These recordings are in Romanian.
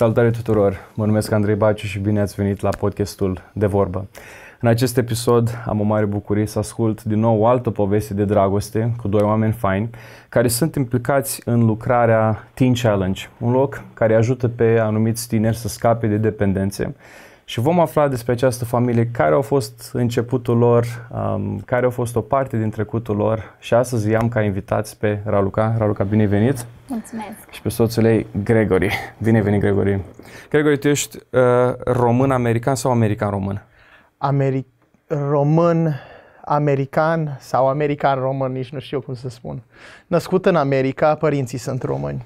Salutare tuturor! Mă numesc Andrei Baciu și bine ați venit la podcastul De Vorbă. În acest episod am o mare bucurie să ascult din nou o altă poveste de dragoste cu doi oameni faini care sunt implicați în lucrarea Teen Challenge, un loc care ajută pe anumiți tineri să scape de dependențe și vom afla despre această familie, care au fost începutul lor, um, care au fost o parte din trecutul lor și astăzi i-am ca invitați pe Raluca. Raluca, bine venit! Mulțumesc! Și pe soțul ei, Gregory. Bine venit, Gregory! Gregory, tu ești uh, român-american sau american-român? Ameri- român american sau american român, nici nu știu cum să spun. Născut în America, părinții sunt români.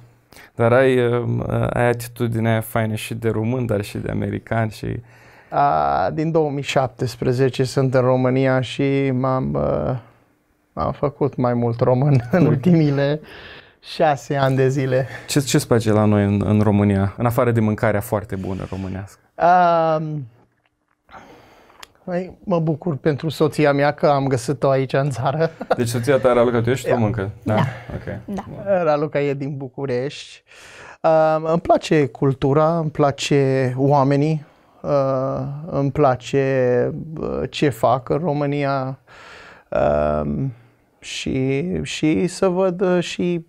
Dar ai, um, ai atitudinea aia faină și de român, dar și de american și... A, din 2017 sunt în România și m-am, uh, am făcut mai mult român în ultimile șase ani de zile. Ce, ce-ți place la noi în, în România, în afară de mâncarea foarte bună românească? Um, Păi, mă bucur pentru soția mea că am găsit-o aici în țară. Deci soția ta, Raluca, tu ești româncă? Da. da. Okay. da. Raluca e din București. Uh, îmi place cultura, îmi place oamenii, uh, îmi place uh, ce fac în România uh, și, și să văd uh, și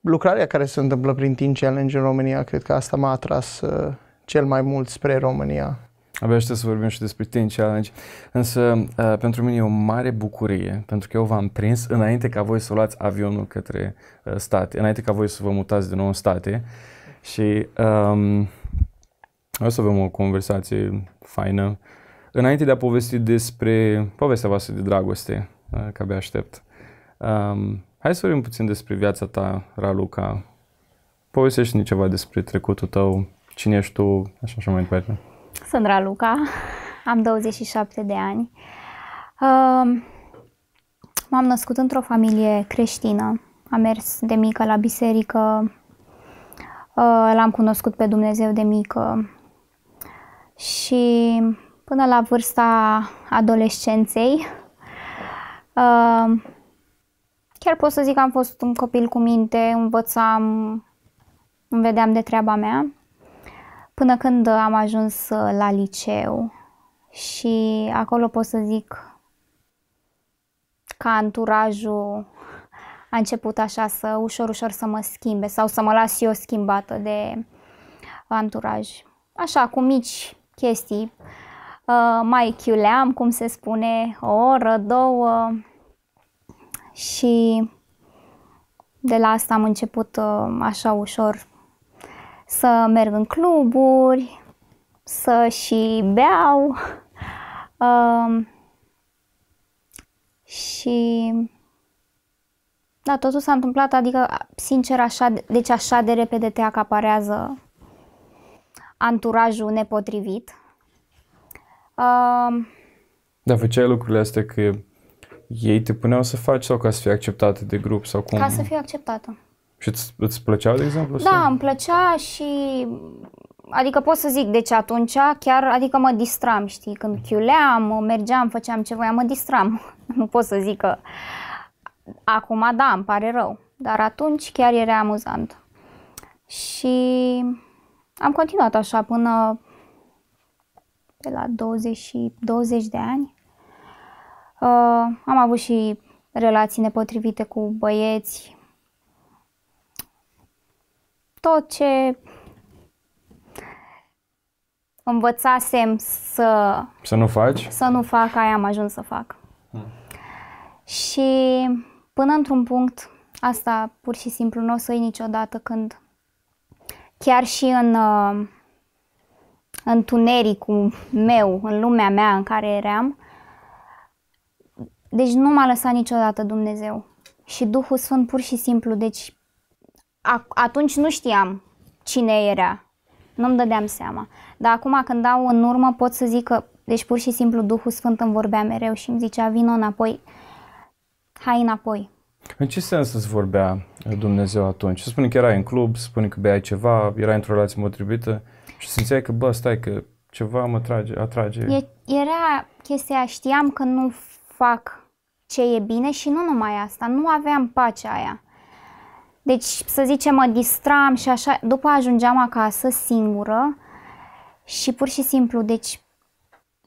lucrarea care se întâmplă prin Teen Challenge în România. Cred că asta m-a atras uh, cel mai mult spre România. Abia aștept să vorbim și despre Teen Challenge. Însă, uh, pentru mine e o mare bucurie, pentru că eu v-am prins înainte ca voi să luați avionul către uh, state, înainte ca voi să vă mutați din nou în state. Și um, o să avem o conversație faină. Înainte de a povesti despre povestea voastră de dragoste, uh, că abia aștept. Um, hai să vorbim puțin despre viața ta, Raluca. Povestește-ne ceva despre trecutul tău, cine ești tu, așa și mai departe. Sunt Raluca, am 27 de ani. M-am născut într-o familie creștină. Am mers de mică la biserică, ă, l-am cunoscut pe Dumnezeu de mică și până la vârsta adolescenței ă, chiar pot să zic că am fost un copil cu minte, învățam, îmi vedeam de treaba mea până când am ajuns uh, la liceu și acolo pot să zic că anturajul a început așa să ușor, ușor să mă schimbe sau să mă las eu schimbată de anturaj. Așa, cu mici chestii. Uh, mai chiuleam, cum se spune, o oră, două și de la asta am început uh, așa ușor să merg în cluburi, să și beau uh, și da, totul s-a întâmplat, adică sincer așa, deci așa de repede te acaparează anturajul nepotrivit. Uh, da, făceai lucrurile astea că ei te puneau să faci sau ca să fii acceptată de grup sau cum? Ca să fiu acceptată. Și îți, îți plăcea, de exemplu? Da, să... îmi plăcea și adică pot să zic, deci atunci chiar, adică mă distram, știi, când chiuleam, mergeam, făceam ce voiam, mă distram. Nu pot să zic că acum, da, îmi pare rău, dar atunci chiar era amuzant. Și am continuat așa până de la 20, 20 de ani. Uh, am avut și relații nepotrivite cu băieți, tot ce învățasem să... Să nu faci? Să nu fac, aia am ajuns să fac. Hmm. Și până într-un punct, asta pur și simplu nu o să iei niciodată când chiar și în uh, în cu meu, în lumea mea în care eram, deci nu m-a lăsat niciodată Dumnezeu. Și Duhul Sfânt pur și simplu, deci atunci nu știam cine era. Nu-mi dădeam seama. Dar acum când dau în urmă pot să zic că, deci pur și simplu Duhul Sfânt îmi vorbea mereu și îmi zicea vino înapoi, hai înapoi. În ce sens îți vorbea Dumnezeu atunci? Să spune că erai în club, să spune că beai ceva, erai într-o relație potrivită și simțeai că, bă, stai că ceva mă trage, atrage. E, era chestia, știam că nu fac ce e bine și nu numai asta, nu aveam pacea aia. Deci, să zicem, mă distram și așa, după ajungeam acasă singură și pur și simplu, deci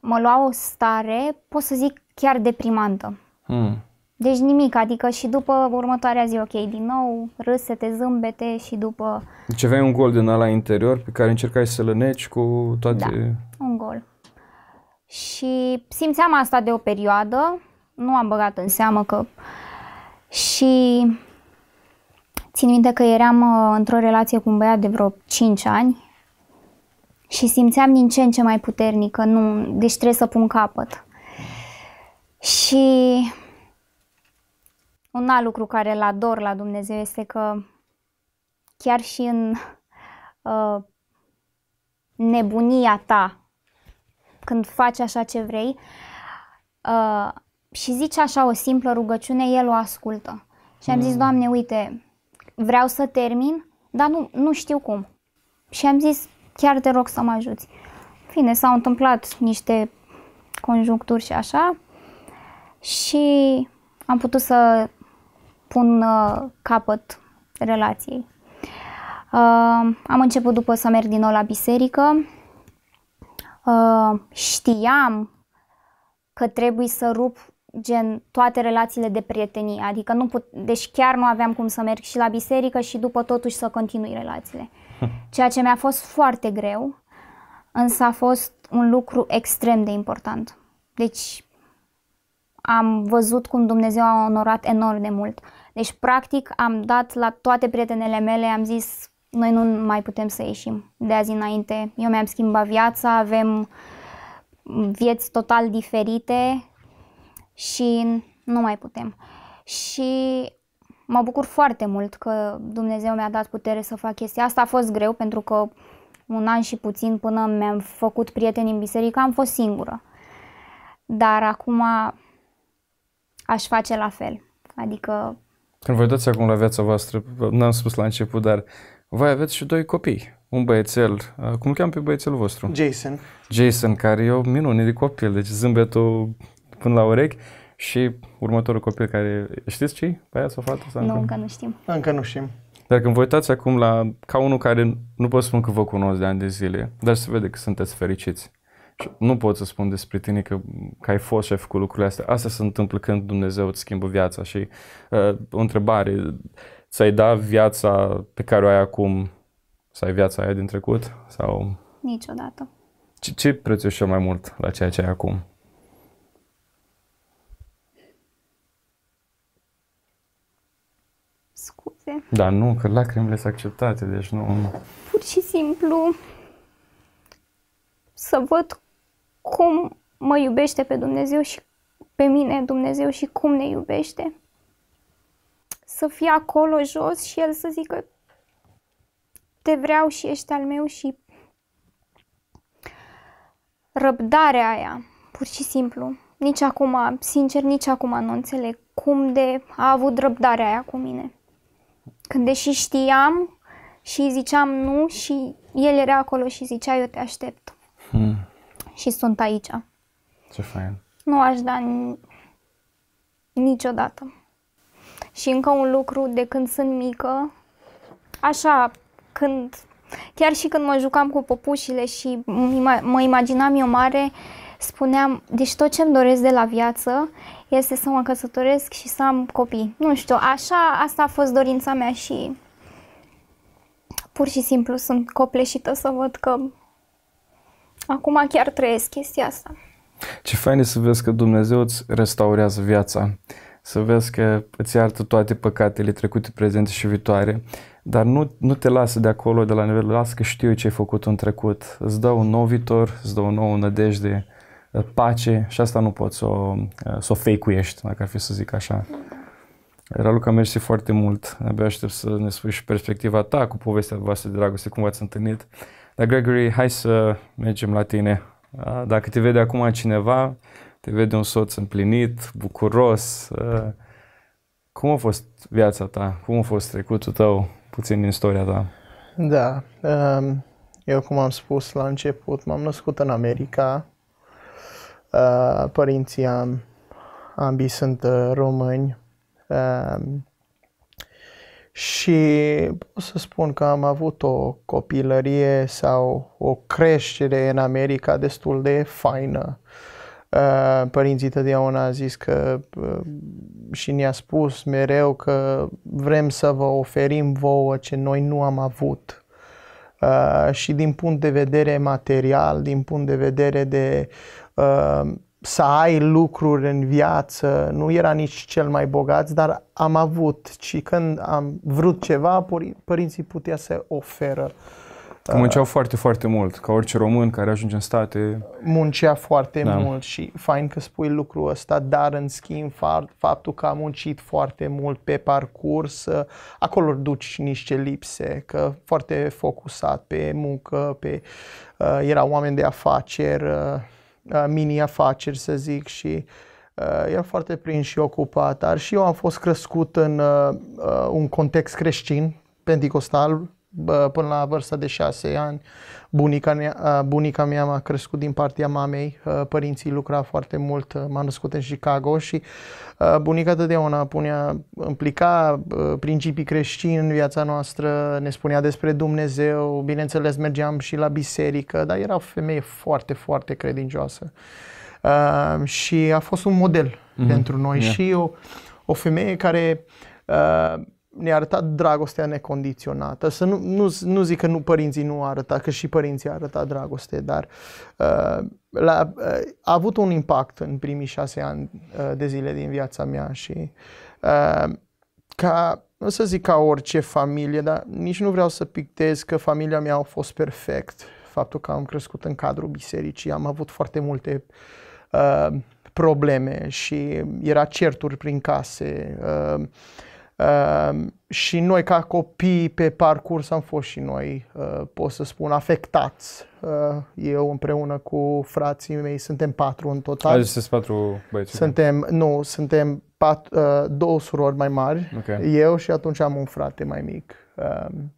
mă lua o stare, pot să zic, chiar deprimantă. Hmm. Deci nimic, adică și după următoarea zi, ok, din nou, râsete, zâmbete și după... Deci aveai un gol din ala interior pe care încercai să-l neci cu toate... Da, un gol. Și simțeam asta de o perioadă, nu am băgat în seamă că... Și Țin minte că eram uh, într-o relație cu un băiat de vreo 5 ani și simțeam din ce în ce mai puternic nu, deci trebuie să pun capăt. Și un alt lucru care îl ador la Dumnezeu este că chiar și în uh, nebunia ta, când faci așa ce vrei uh, și zici așa o simplă rugăciune, El o ascultă. Și am zis, mm. Doamne, uite, vreau să termin, dar nu, nu știu cum. Și am zis, chiar te rog să mă ajuți. Fine, s-au întâmplat niște conjuncturi și așa și am putut să pun uh, capăt relației. Uh, am început după să merg din nou la biserică. Uh, știam că trebuie să rup gen toate relațiile de prietenie, adică nu put, deci chiar nu aveam cum să merg și la biserică și după totuși să continui relațiile. Ceea ce mi-a fost foarte greu, însă a fost un lucru extrem de important. Deci am văzut cum Dumnezeu a onorat enorm de mult. Deci, practic, am dat la toate prietenele mele, am zis, noi nu mai putem să ieșim de azi înainte. Eu mi-am schimbat viața, avem vieți total diferite, și nu mai putem. Și mă bucur foarte mult că Dumnezeu mi-a dat putere să fac chestia asta. A fost greu pentru că un an și puțin până mi-am făcut prieteni în biserică am fost singură. Dar acum aș face la fel. Adică... Când vă uitați acum la viața voastră, n-am spus la început, dar voi aveți și doi copii. Un băiețel, cum îl cheam pe băiețelul vostru? Jason. Jason, care e o minune de copil, deci zâmbetul până la urechi și următorul copil care, știți ce Băiat sau fată? Sau nu, încă? încă nu știm. Încă nu știm. Dar când vă uitați acum la, ca unul care nu pot spun că vă cunosc de ani de zile, dar se vede că sunteți fericiți. Și nu pot să spun despre tine că, că ai fost și ai făcut lucrurile astea. Asta se întâmplă când Dumnezeu îți schimbă viața și uh, o întrebare, ți-ai da viața pe care o ai acum să ai viața aia din trecut? Sau... Niciodată. Ce, ce prețuiești mai mult la ceea ce ai acum? râse. Da, nu, că lacrimile sunt acceptate, deci nu... Pur și simplu să văd cum mă iubește pe Dumnezeu și pe mine Dumnezeu și cum ne iubește. Să fie acolo jos și El să zică te vreau și ești al meu și răbdarea aia, pur și simplu. Nici acum, sincer, nici acum nu înțeleg cum de a avut răbdarea aia cu mine. Când deși știam și ziceam nu și el era acolo și zicea eu te aștept. Hmm. Și sunt aici. Ce fain. Nu aș da niciodată. Și încă un lucru, de când sunt mică, așa, când, chiar și când mă jucam cu popușile și mă imaginam eu mare, spuneam, deci tot ce-mi doresc de la viață este să mă căsătoresc și să am copii. Nu știu, așa, asta a fost dorința mea și pur și simplu sunt copleșită să văd că acum chiar trăiesc chestia asta. Ce fain e să vezi că Dumnezeu îți restaurează viața, să vezi că îți iartă toate păcatele trecute, prezente și viitoare, dar nu, nu te lasă de acolo, de la nivelul, lasă că știu ce ai făcut în trecut, îți dă un nou viitor, îți dă o nouă nădejde, pace și asta nu poți să o, să o fake-uiești, dacă ar fi să zic așa. Raluca, mersi foarte mult. Abia aștept să ne spui și perspectiva ta cu povestea voastră de dragoste, cum v-ați întâlnit. Dar, Gregory, hai să mergem la tine. Dacă te vede acum cineva, te vede un soț împlinit, bucuros. Cum a fost viața ta? Cum a fost trecutul tău? Puțin din istoria ta. Da. Um, eu, cum am spus la început, m-am născut în America Uh, părinții am, ambii sunt uh, români uh, și pot să spun că am avut o copilărie sau o creștere în America destul de faină. Uh, părinții totdeauna a zis că uh, și ne-a spus mereu că vrem să vă oferim vouă ce noi nu am avut. și din punct de vedere material, din punct de vedere de Ehm, să ai lucruri în viață, nu era nici cel mai bogat, dar am avut și când am vrut ceva, părinții putea să oferă. Că munceau foarte, foarte mult, ca orice român care ajunge în state. Muncea foarte da. mult și fain că spui lucrul ăsta, dar în schimb faptul că a muncit foarte mult pe parcurs, ă, acolo duci niște lipse, că foarte focusat pe muncă, pe, ă, era oameni de afaceri, ă, Uh, mini-afaceri, să zic, și uh, era foarte prins și ocupat, dar și eu am fost crescut în uh, uh un context creștin, pentecostal, bă, până la vârsta de șase ani. Bunica, mea, bunica mea m-a crescut din partea mamei, părinții lucra foarte mult, m am născut în Chicago și bunica totdeauna punea, implica principii creștini în viața noastră, ne spunea despre Dumnezeu, bineînțeles mergeam și la biserică, dar era o femeie foarte, foarte credincioasă. și a fost un model mm-hmm. pentru noi yeah. și o, o femeie care uh, ne-a arătat dragostea necondiționată. Să nu, nu, nu zic că nu părinții nu arăta, că și părinții arăta dragoste, dar uh, uh, a avut un impact în primii șase ani uh, de zile din viața mea și uh, ca, nu să zic ca orice familie, dar nici nu vreau să pictez că familia mea a fost perfect. Faptul că am crescut în cadrul bisericii, am avut foarte multe uh, probleme și era certuri prin case. Uh, Uh, și noi ca copii pe parcurs am fost și noi, uh, pot să spun, afectați. Uh, eu împreună cu frații mei suntem patru în total. Azi sunteți patru băieți? Suntem, nu, suntem pat, eh, două surori mai mari, okay. eu și atunci am un frate mai mic. Ehm,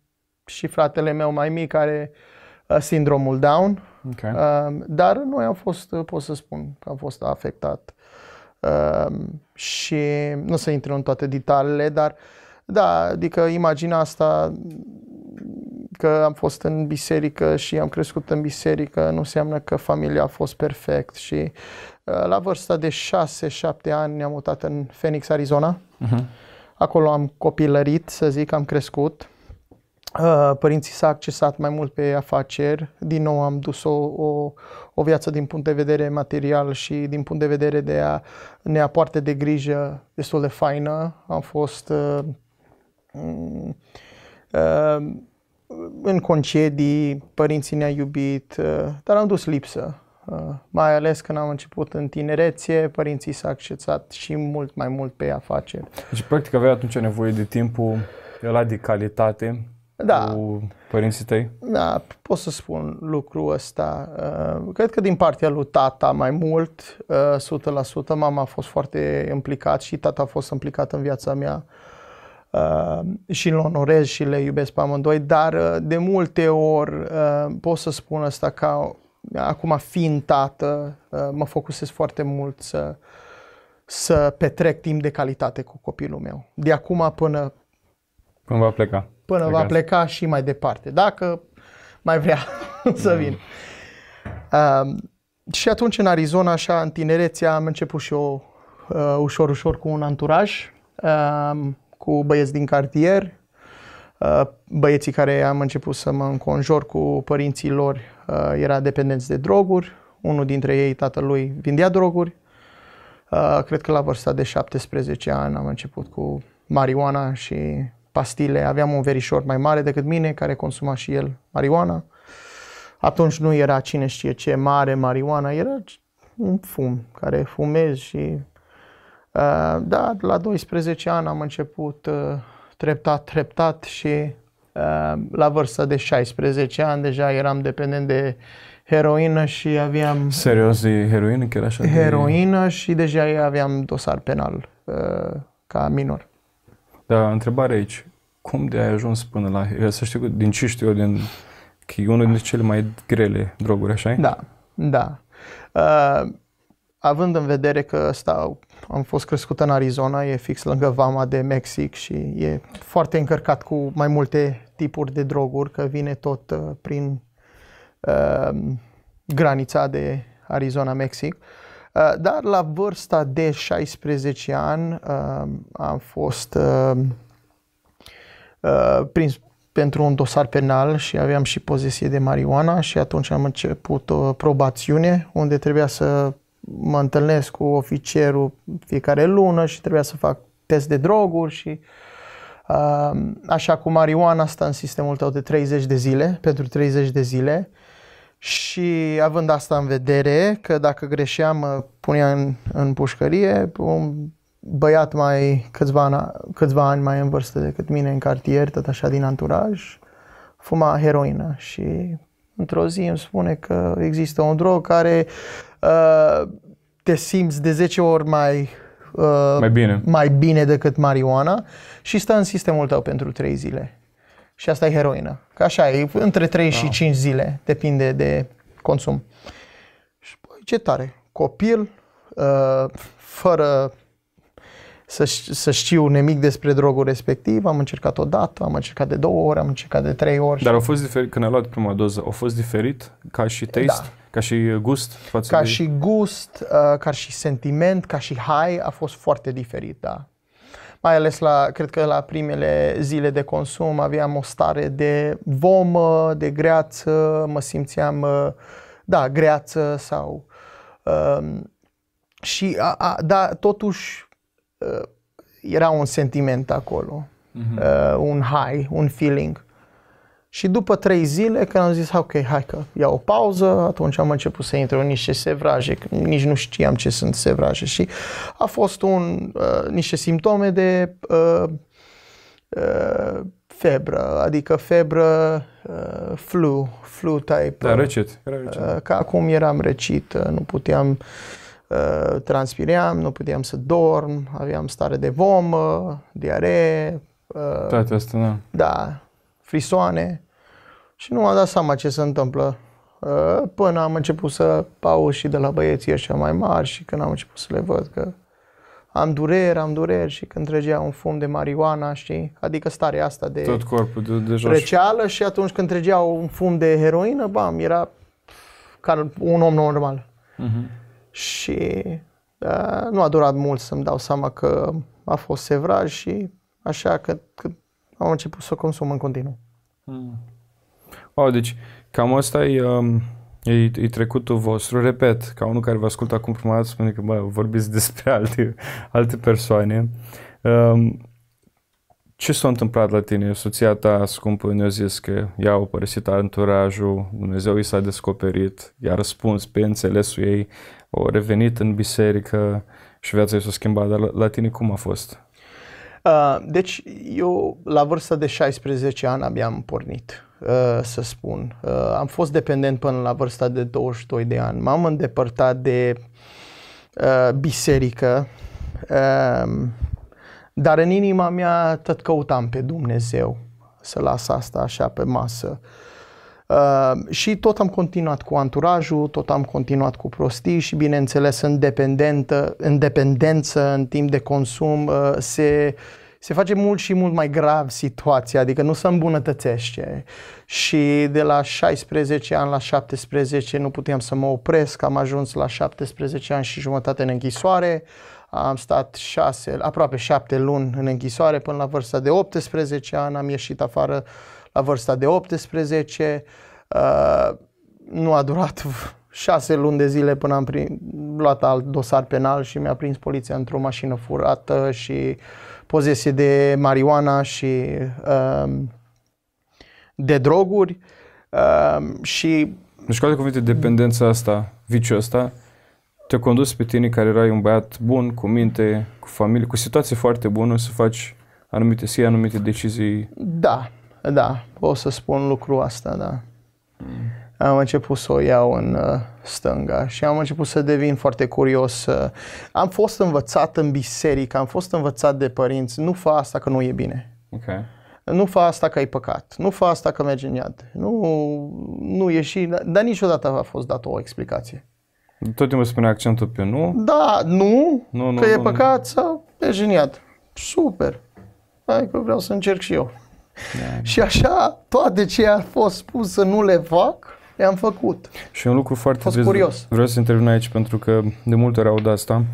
și fratele meu mai mic are sindromul Down, okay. Ehm, dar noi am fost, pot să spun, am fost afectat Ehm, și nu să intru în toate detaliile, dar da, adică imaginea asta că am fost în biserică și am crescut în biserică nu înseamnă că familia a fost perfect și eh, la vârsta de 6-7 ani ne-am mutat în Phoenix, Arizona. Uh-huh. Acolo am copilărit, să zic, am crescut Uh, părinții s-au accesat mai mult pe afaceri. Din nou am dus o, o, o viață din punct de vedere material și din punct de vedere de a ne aparte de grijă destul de faină. Am fost uh, mm, uh, în concedii, părinții ne-au iubit, uh, dar am dus lipsă. Uh, mai ales când am început în tinerețe, părinții s-au accesat și mult mai mult pe afaceri. Deci, practic, aveai atunci nevoie de timpul ăla de calitate da. cu părinții tăi? Da, pot să spun lucrul ăsta. Uh, cred că din partea lui tata mai mult, 100%, uh, mama a fost foarte implicat și tata a fost implicat în viața mea uh, și îl onorez și le iubesc pe amândoi, dar de multe ori pot să spun asta ca acum fiind tată, mă focusez foarte mult să, să petrec timp de calitate cu copilul meu. De acum până... Când va pleca? până pleca. va pleca și mai departe, dacă mai vrea să da. vin. Uh, um, și atunci în Arizona, așa, în tinerețe, am început și eu uh, ușor, ușor cu un anturaj, uh, cu băieți din cartier, uh, băieții care am început să mă înconjor cu părinții lor uh, era dependenți de droguri, unul dintre ei, tatălui, vindea droguri. Uh, cred că la vârsta de 17 ani am început cu marijuana și pastile, aveam un verișor mai mare decât mine care consuma și el marijuana. Atunci nu era cine știe ce mare marijuana, era un fum care fumezi și... Uh, da, la 12 ani am început uh, treptat, treptat și uh, la vârsta de 16 ani deja eram dependent de heroină și aveam... Serios, de heroină? Chiar așa de... Heroină și deja aveam dosar penal uh, ca minor. Dar întrebarea aici, cum de ai ajuns până la... Eu să știu, din ce știu eu, din, că e unul dintre cele mai grele droguri, așa Da, da. Uh, având în vedere că stau, am fost crescut în Arizona, e fix lângă vama de Mexic și e foarte încărcat cu mai multe tipuri de droguri, că vine tot uh, prin uh, granița de Arizona-Mexic. Uh, Uh, dar la vârsta de 16 ani uh, am fost uh, prins pentru un dosar penal și aveam și posesie de marijuana și atunci am început o probațiune unde trebuia să mă întâlnesc cu oficierul fiecare lună și trebuia să fac test de droguri și așa cu marijuana asta în sistemul tău de 30 de zile, pentru 30 de zile și având asta în vedere, că dacă greșeam, mă punea în, în pușcărie, un băiat mai câțiva, câțiva ani mai în vârstă decât mine în cartier, tot așa din anturaj, fuma heroină și într-o zi îmi spune că există un drog care uh, te simți de 10 ori mai, uh, mai, bine. mai bine decât marijuana și stă în sistemul tău pentru 3 zile și asta e heroină. Că așa e, între 3 da. și 5 zile, depinde de consum. Și bă, ce tare, copil, uh, fără să, să știu nimic despre drogul respectiv, am încercat o dată, am încercat de două ori, am încercat de trei ori. Dar a fost diferit, când ai luat prima doză, a fost diferit ca și da. taste, da. ca și gust? Față ca de... și gust, uh, ca și sentiment, ca și high, a fost foarte diferit, da mai ales la, cred că la primele zile de consum aveam o stare de vomă, de greață, mă simțeam, uh, da, greață sau... Um, și, a, a, da, totuși uh, era un sentiment acolo, mm-hmm. un high, un feeling. Și după trei zile, când am zis, ok, hai că iau o pauză, atunci am început să intru în niște sevraje, nici nu știam ce sunt sevraje și a fost un, uh, niște simptome de uh, uh, febră, adică febră, uh, flu, flu type. Da, recit. Uh, ca acum eram recit, uh, nu puteam, uh, nu puteam să dorm, aveam stare de vom, diaree. Uh, Toate astea, da. Da, frisoane și nu m-am dat seama ce se întâmplă uh, până am început să pau și de la băieții ăștia mai mari și când am început să le văd că am dureri, am dureri și când tregea un fum de marijuana și Adică starea asta de Tot corpul de, de jos. răceală și atunci când tregea un fum de heroină, bam, era ca un om normal. Uh-huh. Și da, nu a durat mult să-mi dau seama că a fost sevraj și așa că, că au început să o consumă în continuu. Hmm. Oh, deci cam asta e, um, e, e trecutul vostru. Repet, ca unul care vă ascultă acum prima dată, spune că bă, vorbiți despre alte, alte persoane. Um, ce s-a întâmplat la tine? Soția ta scumpă ne-a zis că ea a părăsit anturajul, Dumnezeu i s-a descoperit, i-a răspuns pe înțelesul ei, a revenit în biserică și viața i s-a schimbat. Dar la, la tine cum a fost? Uh, deci eu la vârsta de 16 ani abia am pornit uh, să spun. Uh, am fost dependent până la vârsta de 22 de ani. M-am îndepărtat de biserică, um, dar în inima mea tot căutam pe Dumnezeu să las asta așa pe masă. Uh, Uh, și tot am continuat cu anturajul, tot am continuat cu prostii și bineînțeles în, dependentă, în dependență, în timp de consum uh, se, se face mult și mult mai grav situația, adică nu se îmbunătățește. Și de la 16 ani la 17 nu puteam să mă opresc, am ajuns la 17 ani și jumătate în închisoare, am stat șase, aproape șapte luni în închisoare până la vârsta de 18 ani, am ieșit afară uh, la vârsta de 18. Uh, nu a durat șase luni de zile până am prim, luat alt dosar penal și mi-a prins poliția într-o mașină furată și pozesie de marijuana și uh, de droguri uh, și... Deci, cu alte cuvinte, dependența asta, viciul ăsta, te-a condus pe tine care erai un băiat bun, cu minte, cu familie, cu situație foarte bună să faci anumite, să iei anumite decizii. Da, da, pot să spun lucrul asta, da. Mm. Am început să o iau în uh, stânga și am început să devin foarte curios. Uh, am fost învățat în biserică, am fost învățat de părinți, nu fa asta că nu e bine. Okay. Nu fa asta că ai păcat, nu fa asta că mergi în iad, nu, nu ieși, dar niciodată a fost dată o explicație. Tot timpul spune accentul pe nu? Da, nu, nu, nu că nu, e păcat nu. sau e geniat? Super, hai că vreau să încerc și eu. Da, da, și așa, toate ce a fost spus să nu le fac, le-am făcut. Și un lucru foarte fost vezi, curios. Vreau să intervin aici pentru că de multe ori aud asta.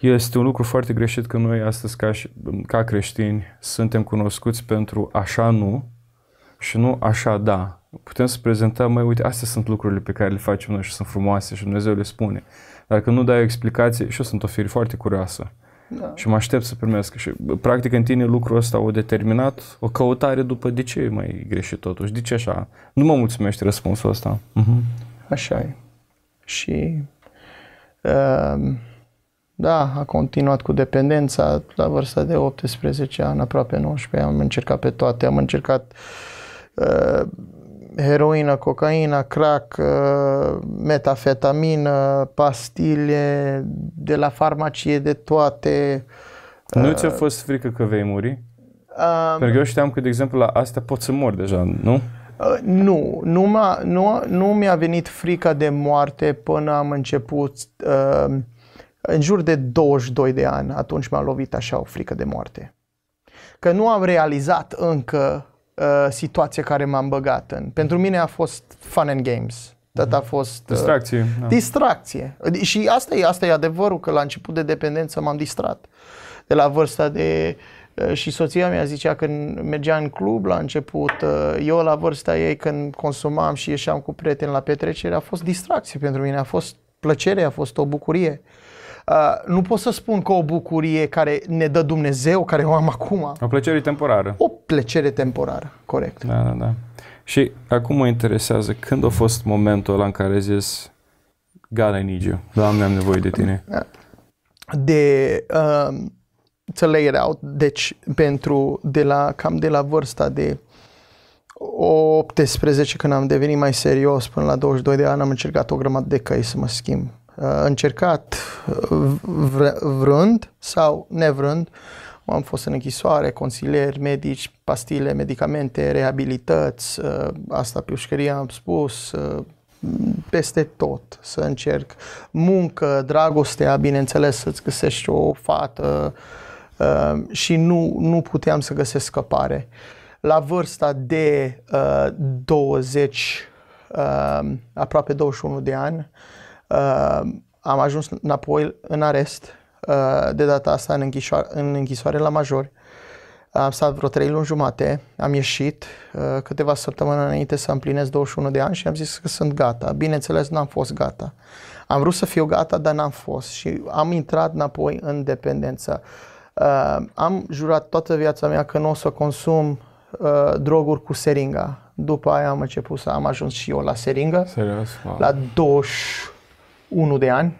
Este un lucru foarte greșit că noi astăzi ca, și, ca creștini suntem cunoscuți pentru așa nu și nu așa da. Putem să prezentăm, mai uite, astea sunt lucrurile pe care le facem noi și sunt frumoase și Dumnezeu le spune. Dar când nu dai o explicație, și eu sunt o fire foarte curioasă. Da. Și mă aștept să primesc. Și practic în tine lucrul ăsta o determinat, o căutare după de ce e mai greșit totuși, de ce așa. Nu mă mulțumește răspunsul ăsta. Uh-huh. Așa e. Și uh, da, a continuat cu dependența la vârsta de 18 ani, aproape 19. Am încercat pe toate, am încercat uh, heroină, cocaină, crack, uh, metafetamină, pastile, de la farmacie, de toate. Nu ți-a uh, fost frică că vei muri? Um, Pentru că eu știam că, de exemplu, la astea pot să mor deja, nu? Uh, nu, nu, m-a, nu, nu mi-a venit frica de moarte până am început, uh, în jur de 22 de ani, atunci m-a lovit așa o frică de moarte. Că nu am realizat încă uh, situație care m-am băgat în. Pentru mine a fost fun and games. Tot a fost uh, distracție. Uh, da. Distracție. Și asta e, asta e adevărul că la început de dependență m-am distrat. De la vârsta de uh, și soția mea zicea când mergea în club la început, uh, eu la vârsta ei când consumam și ieșeam cu prieteni la petrecere, a fost distracție pentru mine, a fost plăcere, a fost o bucurie. Uh, Uh, nu pot să spun că o bucurie care ne dă Dumnezeu, care o am acum. O plăcere temporară. O plăcere temporară, corect. Da, da, da. Și acum mă interesează când a fost momentul ăla în care zis God, I need you. Doamne, am nevoie de tine. Da. De uh, to lay it out, deci pentru de la, cam de la vârsta de 18 când am devenit mai serios până la 22 de ani am încercat o grămadă de căi să mă schimb încercat vrând sau nevrând, am fost în închisoare, consilieri, medici, pastile, medicamente, reabilități, asta pe am spus, peste tot să încerc muncă, dragostea, bineînțeles să-ți găsești o fată și nu, nu puteam să găsesc scăpare. La vârsta de 20, aproape 21 de ani, Uh, am ajuns înapoi în arest, uh, de data asta în, închisoar, în închisoare la majori. Am stat vreo trei luni jumate, am ieșit uh, câteva săptămâni înainte să împlinesc 21 de ani și am zis că sunt gata. Bineînțeles, n-am fost gata. Am vrut să fiu gata, dar n-am fost și am intrat înapoi în dependență. Am jurat toată viața mea că nu o să consum droguri cu seringa. După aia am început să am ajuns și eu la seringă. Serios? Wow. La 20 1 de ani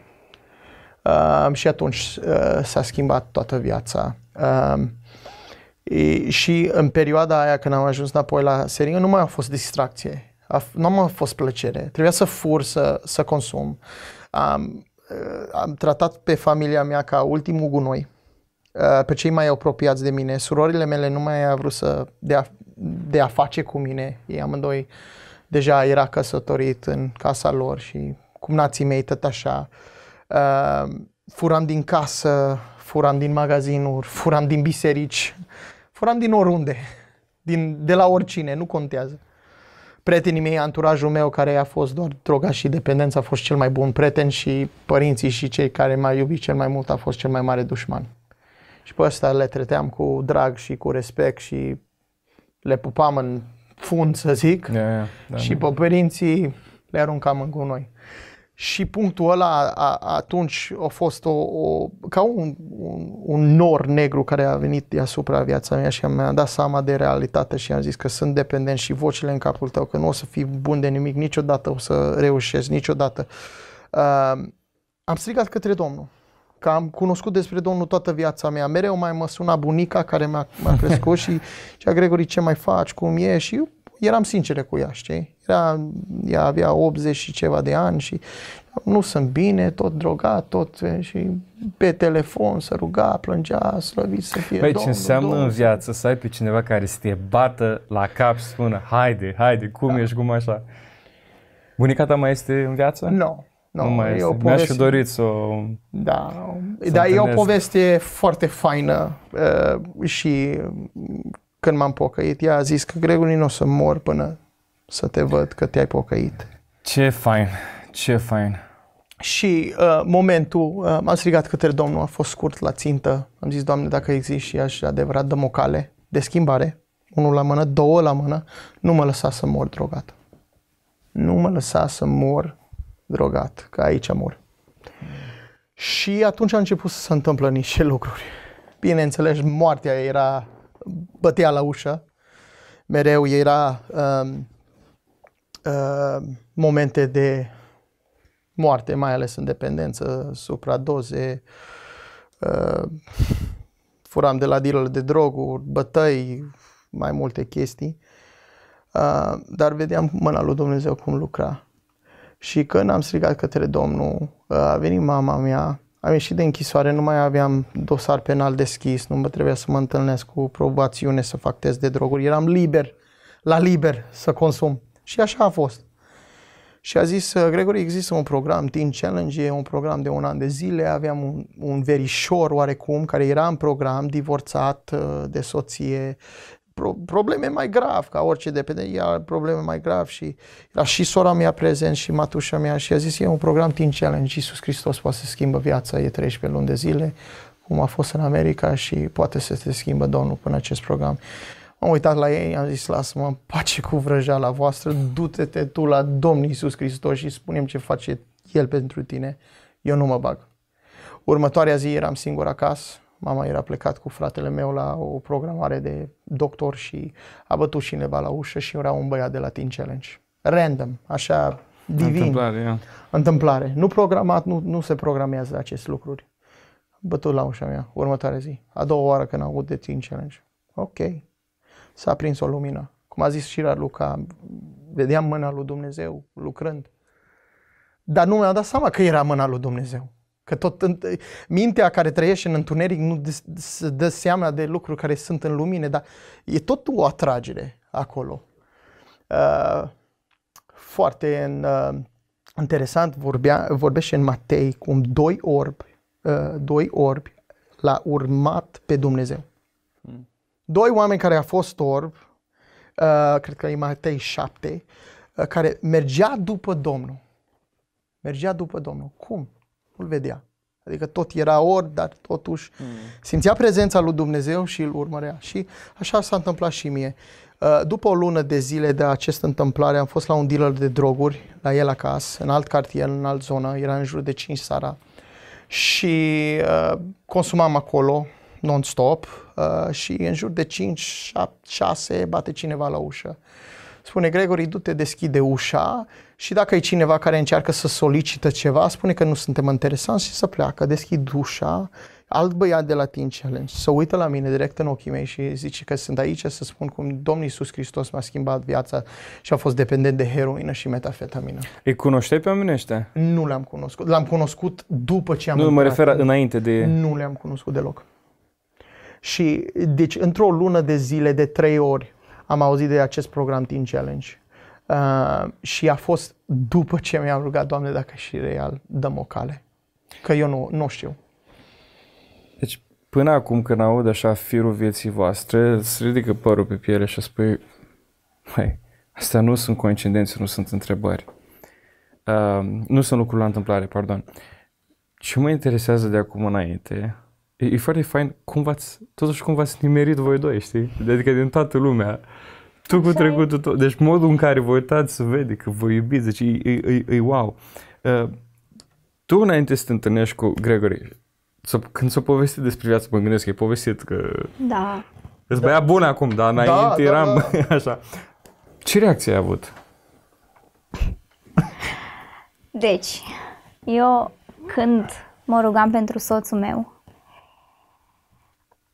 uh, și atunci uh, s-a schimbat toată viața. Uh, e, și în perioada aia când am ajuns înapoi la seringă nu mai a fost distracție, a, nu mai a fost plăcere, trebuia să fur, să, să consum. Am, uh, am tratat pe familia mea ca ultimul gunoi, uh, pe cei mai apropiați de mine. Surorile mele nu mai au vrut să dea, de a face cu mine, ei amândoi deja era căsătorit în casa lor și cum nații mei, tot așa. Uh, furam din casă, furam din magazinuri, furam din biserici, furam din oriunde, din, de la oricine, nu contează. Prietenii mei, anturajul meu care a fost doar droga și dependența a fost cel mai bun prieten și părinții și cei care m-au iubit cel mai mult a fost cel mai mare dușman. Și pe ăsta le treteam cu drag și cu respect și le pupam în fund, să zic. Yeah, yeah, da, și da. pe părinții le aruncam în gunoi. Și punctul ăla a, atunci a fost o, o, ca un, un, un nor negru care a venit deasupra viața mea și mi-a dat seama de realitate și am zis că sunt dependent și vocile în capul tău, că nu o să fii bun de nimic niciodată, o să reușești niciodată. Uh, am strigat către Domnul că am cunoscut despre Domnul toată viața mea. Mereu mai mă suna bunica care m-a, m-a crescut și a Gregorii ce mai faci, cum e și eu eram sincere cu ea, știi? Era, ea avea 80 și ceva de ani și nu sunt bine, tot drogat, tot și pe telefon să ruga, plângea, slăvit să fie Băi, ce înseamnă domnul. în viață să ai pe cineva care să te bată la cap și spună, haide, haide, cum da. ești, cum așa? Bunica ta mai este în viață? Nu. No. No, nu mai este. Poveste... Mi-aș fi dorit să o... Da, să dar întâlnesc. e o poveste foarte faină uh, și când m-am pocăit, ea a zis că Gregory nu o să mor până să te văd că te-ai pocăit. Ce fain, ce fain. Și uh, momentul, uh, am strigat către Domnul, a fost scurt la țintă. Am zis, Doamne, dacă există și aș adevărat, dăm o cale de schimbare. Unul la mână, două la mână. Nu mă lăsa să mor drogat. Nu mă lăsa să mor drogat, că aici mor. Și atunci a început să se întâmplă niște lucruri. Bineînțeles, moartea era bătea la ușă. Mereu era um, uh, momente de moarte, mai ales în dependență, supradoze, uh, furam de la dealer de droguri, bătăi, mai multe chestii. Uh, dar vedeam mâna lui Dumnezeu cum lucra. Și când am strigat către Domnul, uh, a venit mama mea am ieșit de închisoare, nu mai aveam dosar penal deschis, nu mă trebuia să mă întâlnesc cu probațiune, să fac test de droguri. Eram liber, la liber să consum. Și așa a fost. Și a zis, ă, Gregory, există un program, Teen Challenge, e un program de un an de zile, aveam un, un verișor oarecum, care era în program, divorțat ă, de soție, pro- probleme mai grav, ca orice dependență, ea probleme mai grav și era și sora mea prezent și matușa mea și a zis, e un program Teen Challenge, Iisus Hristos poate să schimbă viața, e 13 luni de zile, cum a fost în America și poate să se schimbă Domnul până acest program. M-am uitat la ei, am zis, lasă-mă pace cu la voastră, du-te tu la Domnul Iisus Hristos și spune ce face El pentru tine. Eu nu mă bag. Următoarea zi eram singur acasă, Mama era plecat cu fratele meu la o programare de doctor și a bătut cineva la ușă și era un băiat de la Teen Challenge. Random, așa divin. Întâmplare, ia. Întâmplare. Nu programat, nu, nu se programează aceste lucruri. Bătut la ușa mea, următoare zi. A doua oară când avut de Teen Challenge. Ok. S-a prins o lumină. Cum a zis și Luca, vedeam mâna lui Dumnezeu lucrând. Dar nu mi-am dat seama că era mâna lui Dumnezeu. Că tot în, mintea care trăiește în întuneric nu se dă seama de lucruri care sunt în lumine, dar e tot o atragere acolo. Uh, foarte în, uh, interesant, vorbea, vorbește în Matei cum doi orbi, uh, doi orbi l-a urmat pe Dumnezeu. Hmm. Doi oameni care a fost orb, uh, cred că e Matei 7, uh, care mergea după Domnul. Mergea după Domnul. Cum? nu-l vedea. Adică tot era ori, dar totuși mm. simțea prezența lui Dumnezeu și îl urmărea. Și așa s-a întâmplat și mie. Uh, după o lună de zile de această întâmplare, am fost la un dealer de droguri, la el acasă, în alt cartier, în alt zonă, era în jur de 5 sara. Și uh, consumam acolo non-stop uh, și în jur de 5, 7, 6 bate cineva la ușă. Uh, Spune Gregory, du-te, deschide ușa și dacă e cineva care încearcă să solicită ceva, spune că nu suntem interesanți și să pleacă. Deschid ușa, alt băiat de la Teen Challenge să uită la mine direct în ochii mei și zice că sunt aici să spun cum Domnul Iisus Hristos mi-a schimbat viața și a fost dependent de heroină și metafetamină. Îi cunoșteai pe oamenii ăștia? Nu l-am cunoscut. L-am cunoscut după ce am Nu, mă refer înainte de... Nu le-am cunoscut deloc. Și, deci, într-o lună de zile, de trei ori, am auzit de acest program Teen Challenge. Uh, și a fost după ce mi-am rugat, Doamne, dacă și real dăm o cale. Că eu nu, nu știu. Deci, până acum când aud așa firul vieții voastre, se ridică părul pe piele și spui, măi, astea nu sunt coincidențe, nu sunt întrebări. Uh, nu sunt lucruri la întâmplare, pardon. Ce mă interesează de acum înainte e, e foarte fain cum v-ați, totuși cum v-ați nimerit voi doi, știi? Adică din toată lumea. Tu cu trecutul tău. Deci modul în care vă uitați să vede că vă iubiți, deci e, e, e, e wow. Uh, tu înainte să te întâlnești cu Gregory, când s-o povestit despre viață, mă gândesc că e povestit că... Da. Îți băia bun acum, dar da, înainte da, eram da, da. așa. Ce reacție ai avut? Deci, eu când mă rugam pentru soțul meu,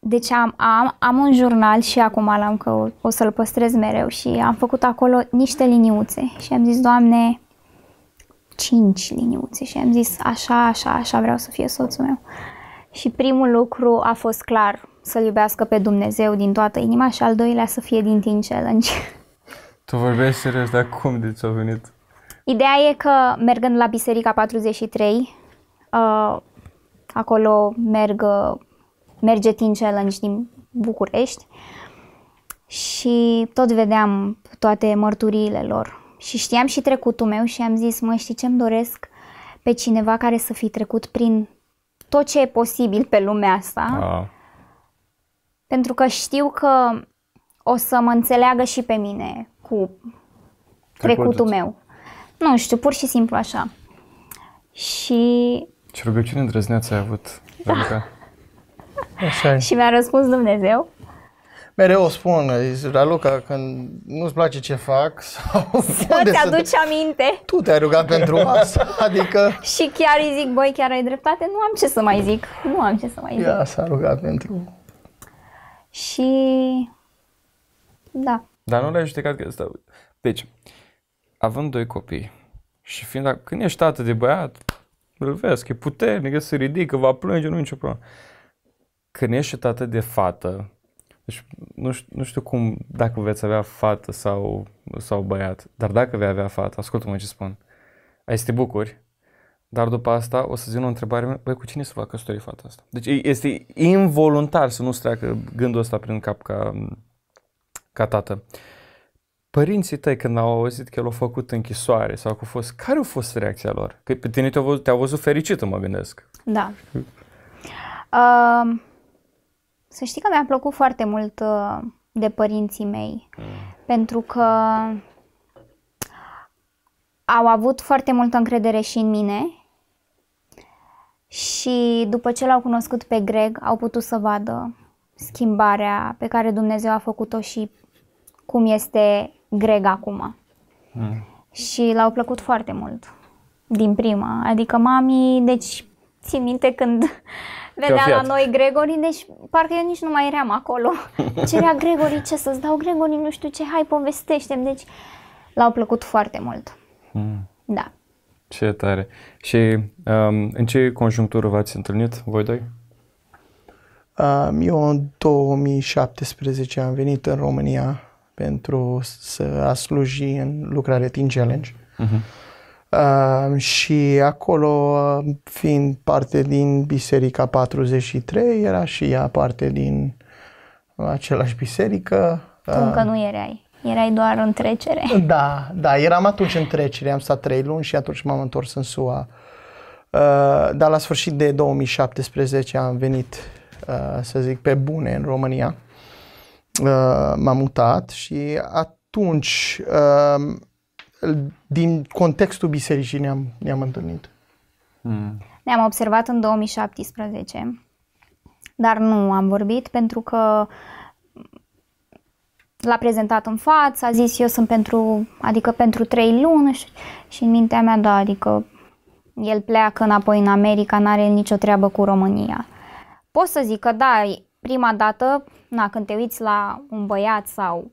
deci am, am, am un jurnal și acum l-am că o o să-l păstrez mereu și am făcut acolo niște liniuțe și am zis, Doamne, cinci liniuțe și am zis, așa, așa, așa vreau să fie soțul meu. Și primul lucru a fost clar, să-L iubească pe Dumnezeu din toată inima și al doilea să fie din Teen Challenge. Tu vorbești serios, dar cum de ce a venit? Ideea e că mergând la Biserica 43, uh, acolo merg uh, merge Tincea Challenge din București și tot vedeam toate mărturiile lor și știam și trecutul meu și am zis, mă, știi ce-mi doresc? Pe cineva care să fi trecut prin tot ce e posibil pe lumea asta. A. Pentru că știu că o să mă înțeleagă și pe mine cu trecutul trecutul meu. Nu știu, pur și simplu așa. Și... Ce rugăciune îndrăzneață ai avut, da. Așa și mi-a răspuns Dumnezeu. Mereu o spun, Raluca, când nu-ți place ce fac, sau să-ți aduci aminte. Tu te-ai rugat pentru asta, adică... și chiar îi zic, băi, chiar ai dreptate, nu am ce să mai zic, nu am ce să mai zic. Ea s-a rugat pentru... Și... Da. Dar nu le ai judecat că asta... Deci, având doi copii și fiind... Când ești tată de băiat, îl vezi că e puternic, se ridică, va plânge, nu e nicio problemă când ești tată de fată, deci nu știu, nu știu cum, dacă veți avea fată sau, sau băiat, dar dacă vei avea fată, ascultă-mă ce spun, ai să te bucuri, dar după asta o să zic o întrebare, băi, cu cine să facă căsători fata asta? Deci este involuntar să nu-ți treacă gândul ăsta prin cap ca, ca tată. Părinții tăi când au auzit că l-au făcut închisoare sau că a fost, care a fost reacția lor? Că pe tine te-au văzut, te văzut fericită, mă gândesc. Da. Să știi că mi-a plăcut foarte mult uh, de părinții mei, mm. pentru că au avut foarte multă încredere și în mine și după ce l-au cunoscut pe Greg, au putut să vadă schimbarea pe care Dumnezeu a făcut-o și cum este Greg acum. Mm. Și l-au plăcut foarte mult din prima. Adică mami, deci țin minte când vedea la noi Gregory, deci parcă eu nici nu mai eram acolo. Cerea Gregory, ce să-ți dau Gregory, nu știu ce, hai povestește Deci l-au plăcut foarte mult. Hmm. Da. Ce tare. Și um, în ce conjunctură v-ați întâlnit voi doi? Um, eu în 2017 am venit în România pentru să a sluji în lucrare Team Challenge. Uh-huh și acolo, fiind parte din Biserica 43, era și ea parte din același biserică. Tu încă nu erai. Erai doar în trecere. Da, da, eram atunci în trecere, am stat trei luni și atunci m-am întors în SUA. Uh, dar la sfârșit de 2017 am venit, uh, să zic, pe bune în România. Uh, m-am mutat și atunci din contextul bisericii ne-am, ne-am întâlnit. Mm. Ne-am observat în 2017, dar nu am vorbit pentru că l-a prezentat în față, a zis eu sunt pentru, adică pentru trei luni și, și în mintea mea, da, adică el pleacă înapoi în America, n-are nicio treabă cu România. Pot să zic că da, prima dată, na, când te uiți la un băiat sau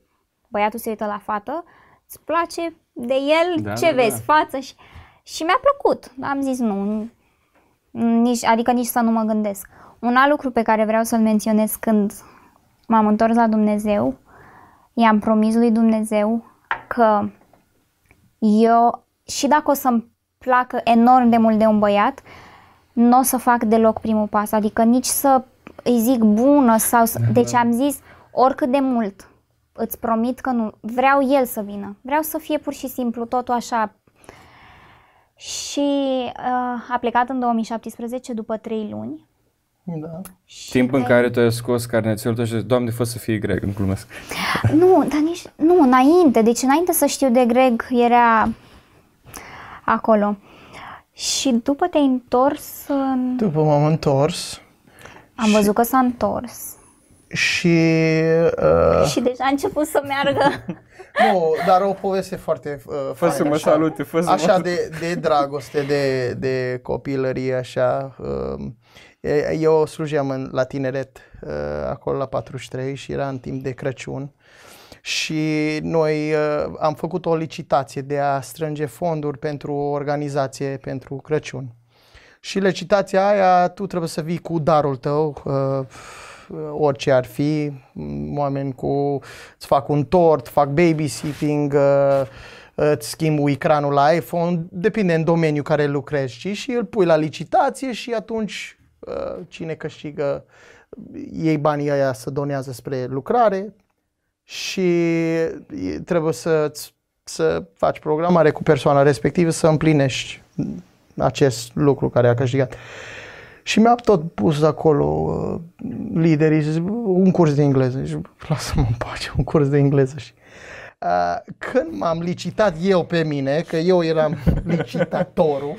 băiatul se uită la fată, îți place de el, da, ce da, da. vezi, da. față și... Și mi-a plăcut, am zis nu, nici, adică nici să nu mă gândesc. Un alt lucru pe care vreau să-l menționez când m-am întors la Dumnezeu, i-am promis lui Dumnezeu că eu, și dacă o să-mi placă enorm de mult de un băiat, nu o să fac deloc primul pas, adică nici să îi zic bună sau... Să... Da, deci da. am zis oricât de mult îți promit că nu, vreau el să vină, vreau să fie pur și simplu totul așa. Și uh, a plecat în 2017 după trei luni. Da. Și Timp în care tu ai scos carnețelul tău și zici, Doamne, fă să fie greg, îmi glumesc. Nu, dar nici, nu, înainte, deci înainte să știu de greg era acolo. Și după te-ai întors în... După m-am întors. Am și... văzut că s-a întors. Și... Uh... Și deja deci a început să meargă. nu, dar o poveste foarte uh, Fă să mă așa, salute, fă să Așa mă... de, de dragoste, de, de copilărie, așa. Uh, eu slujeam în, la tineret, uh, acolo la 43 și era în timp de Crăciun. Și noi uh, am făcut o licitație de a strânge fonduri pentru o organizație pentru Crăciun. Și licitația aia, tu trebuie să vii cu darul tău, uh, Uh, orice ar fi, mm, oameni cu, îți fac un tort, fac babysitting, uh, îți schimb ecranul la iPhone, depinde în domeniu care lucrezi și, și îl pui la licitație și atunci uh, cine câștigă ei banii aia să donează spre lucrare și trebuie să, să faci programare cu persoana respectivă să împlinești acest lucru care a câștigat. Uh, și mi-a tot pus acolo uh, liderii și zic, un curs de engleză. Și lasă-mă în pace, un curs de engleză. Și, uh, când m-am licitat eu pe mine, că eu eram licitatorul,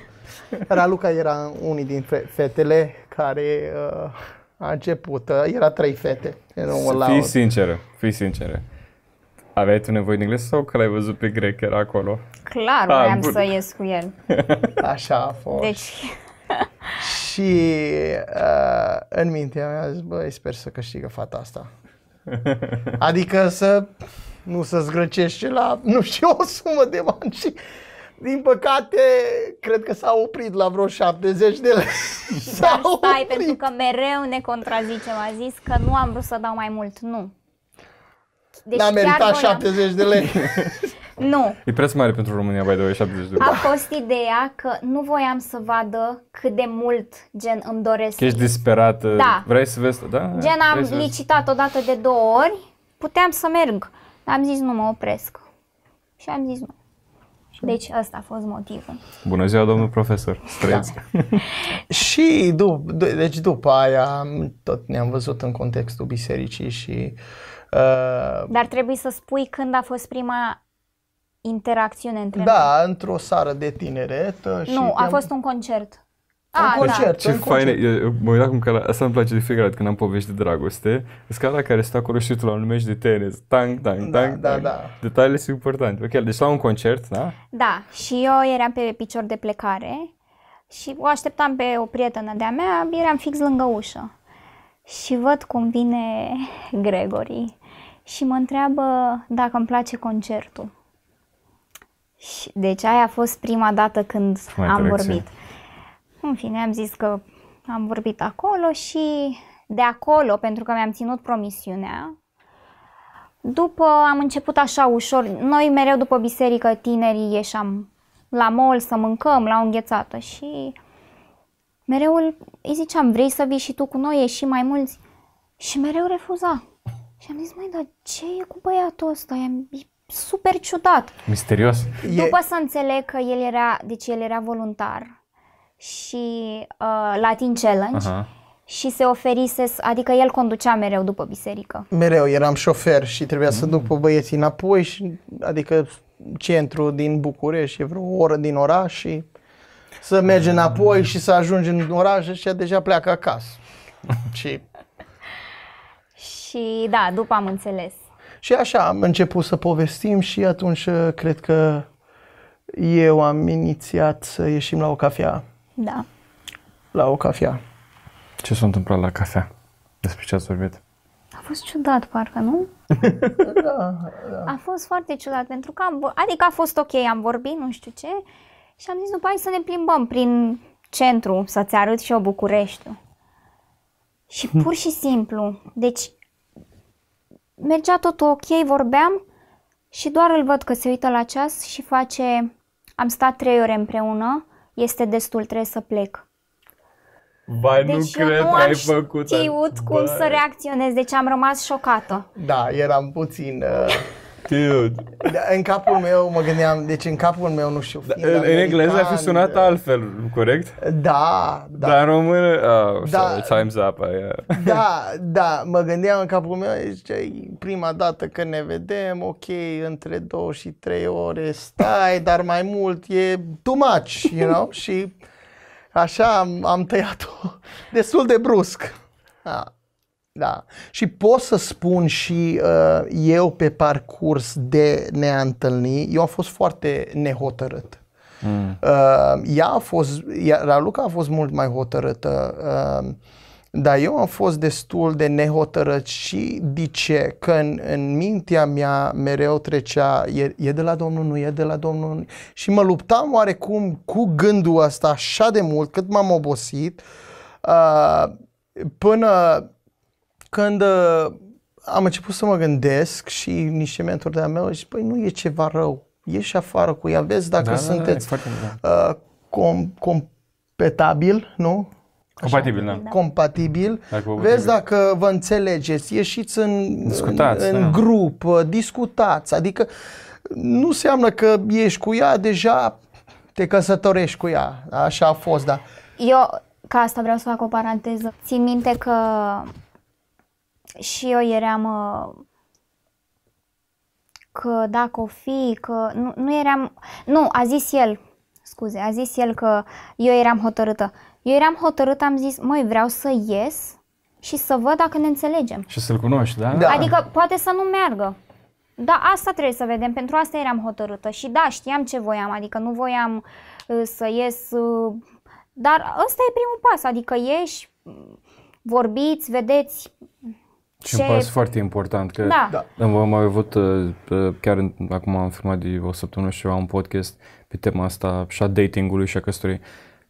Raluca era unii din fetele care uh, a început. Uh, era trei fete. Era Fii sinceră, fii sinceră. Aveai tu nevoie de engleză sau că l-ai văzut pe grec, era acolo? Clar, ah, vreau să ies cu el. Așa a fost. Deci... Și uh, în mintea mea zis, bă, sper să câștigă fata asta. Adică să nu să zgrăcește la, nu știu, o sumă de bani și din păcate, cred că s-a oprit la vreo 70 de lei. Da, s-a Dar stai, oprit. pentru că mereu ne contrazicem. A zis că nu am vrut să dau mai mult. Nu. Deci N-a meritat 70 de lei. Nu. E preț mare pentru România, by the way, 70 de euro. A fost ideea că nu voiam să vadă cât de mult, gen, îmi doresc. Că ești disperată, da. vrei să vezi, da? Gen, am licitat odată de două ori, puteam să merg, dar am zis nu mă opresc. Și am zis nu. Deci ăsta a fost motivul. Bună ziua, domnul profesor. Streți. Da. și dup- deci după aia tot ne-am văzut în contextul bisericii și uh... Dar trebuie să spui când a fost prima interacțiune între Da, noi. într-o sară de tineretă uh, și Nu, a fost un concert. Un ah, concert, da. Ce fain e, mă uitam acum că asta îmi place de fiecare dată când am povești de dragoste, scala care stă acolo și tu la un meci de tenis, tang, tang, da, tang, da, tang. Da, da. Detaliile sunt importante. Ok, deci la un concert, da? Da, și eu eram pe picior de plecare și o așteptam pe o prietenă de-a mea, eram fix lângă ușă. Și văd cum vine Gregory și mă întreabă dacă îmi place concertul. Deci aia a fost prima dată când Mai am direcție. vorbit. În fine, am zis că am vorbit acolo și de acolo, pentru că mi-am ținut promisiunea, după am început așa ușor, noi mereu după biserică tinerii ieșeam la mol să mâncăm, la o înghețată și mereu îi ziceam, vrei să vii și tu cu noi, ieși mai mulți? Și mereu refuza. Și am zis, măi, dar ce e cu băiatul ăsta? I-am, super ciudat. Misterios. După e... să înțeleg că el era, deci el era voluntar și uh, la Teen Challenge huh și se oferise, adică el conducea mereu după biserică. Mereu, eram șofer și trebuia mm. să duc pe băieții înapoi, și, adică centru din București, e vreo oră din oraș și să mergi mm. înapoi și să ajungi în oraș și deja pleacă acasă. și... și da, după am înțeles și așa am început să povestim și atunci uh, cred că eu am inițiat să ieșim la o cafea. Da. La o cafea. Ce s-a întâmplat la cafea? Despre ce ați vorbit? A fost ciudat, parcă, nu? da, da. A fost foarte ciudat, pentru că am, adică a fost ok, am vorbit, nu știu ce, și am zis după aia să ne plimbăm prin centru, să-ți arăt și eu Bucureștiul. Și pur și simplu, deci mergea totul ok, vorbeam și doar îl văd că se uită la ceas și face, am stat trei ore împreună, este destul, trebuie să plec. Vai, deci nu eu cred nu ai făcut știut cum Vai. să reacționez, deci am rămas șocată. Da, eram puțin... Uh... Dude. Da, în capul meu mă gândeam, deci în capul meu nu știu. Da, în american, engleză ar fi sunat uh, altfel, corect? Da, da. Dar în română, oh, da, sorry, time's up. Yeah. Da, da, mă gândeam în capul meu, zice, prima dată când ne vedem, ok, între două și trei ore stai, dar mai mult e too much, you know? și așa am, am tăiat-o destul de brusc. Ah. Da. Și pot să spun și uh, eu pe parcurs de neantâlni, eu am fost foarte nehotărât. Mm. Uh, ea a fost, ea, Raluca a fost mult mai hotărâtă, uh, dar eu am fost destul de nehotărât și de ce? Că în, în mintea mea mereu trecea, e, e de la Domnul, nu e de la Domnul. Nu. Și mă luptam oarecum cu gândul ăsta așa de mult cât m-am obosit, uh, până când uh, am început să mă gândesc și niște mentori de-a meu zic, păi nu e ceva rău, ieși afară cu ea, vezi dacă da, da, da sunteți da, da, uh, com, competabil, nu? Așa, compatibil, da. Compatibil. Dacă Vezi dacă vă înțelegeți, ieșiți în, discutați, în, în da. grup, uh, discutați, adică nu înseamnă că ești cu ea, deja te căsătorești cu ea, așa a fost, da. Eu, ca asta vreau să fac o paranteză, țin minte că și eu eram uh, că dacă o fi, că nu, nu eram, nu, a zis el, scuze, a zis el că eu eram hotărâtă. Eu eram hotărâtă, am zis, măi, vreau să ies și să văd dacă ne înțelegem. Și să-l cunoști, da? da? Adică poate să nu meargă. Da, asta trebuie să vedem, pentru asta eram hotărâtă și da, știam ce voiam, adică nu voiam uh, să ies, uh, dar ăsta e primul pas, adică ieși, vorbiți, vedeți, și ce... un pas foarte important, că da. da. am avut, uh, chiar acum am filmat de o săptămână și eu am un podcast pe tema asta și a datingului și a căsătoriei.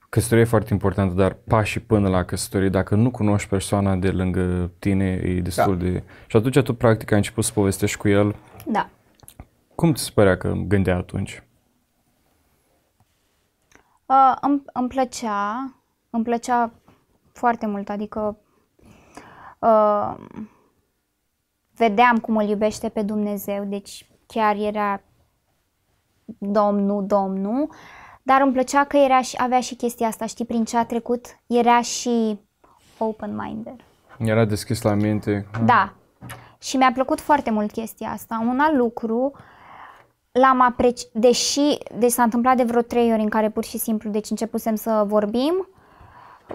Căsătoria e foarte importantă, dar pașii până la căsătorie, dacă nu cunoști persoana de lângă tine, e destul da. de... Și atunci tu practic ai început să povestești cu el. Da. Cum ți se părea că gândea atunci? Uh, îmi, îmi plăcea, îmi plăcea foarte mult, adică uh, vedeam cum îl iubește pe Dumnezeu, deci chiar era Domnul, Domnul, dar îmi plăcea că era și, avea și chestia asta, știi, prin ce a trecut, era și open-minded. Era deschis la minte. Da. Și mi-a plăcut foarte mult chestia asta. Un alt lucru, l-am apreciat, deși deci s-a întâmplat de vreo trei ori în care pur și simplu, deci începusem să vorbim,